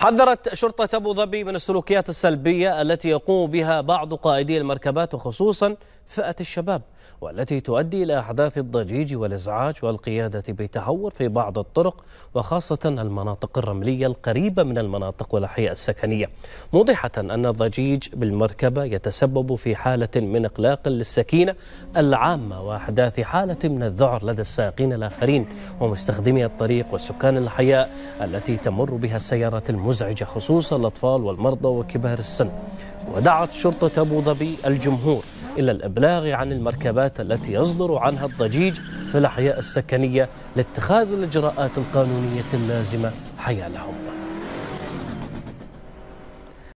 حذرت شرطة أبو ظبي من السلوكيات السلبية التي يقوم بها بعض قائدي المركبات وخصوصا فئة الشباب والتي تؤدي إلى أحداث الضجيج والإزعاج والقيادة بتهور في بعض الطرق وخاصة المناطق الرملية القريبة من المناطق والأحياء السكنية موضحة أن الضجيج بالمركبة يتسبب في حالة من إقلاق للسكينة العامة وأحداث حالة من الذعر لدى السائقين الآخرين ومستخدمي الطريق وسكان الحياء التي تمر بها السيارات المزعجة خصوصا الأطفال والمرضى وكبار السن ودعت شرطة أبو ظبي الجمهور إلى الإبلاغ عن المركبات التي يصدر عنها الضجيج في الأحياء السكنية لاتخاذ الإجراءات القانونية اللازمة حيالهم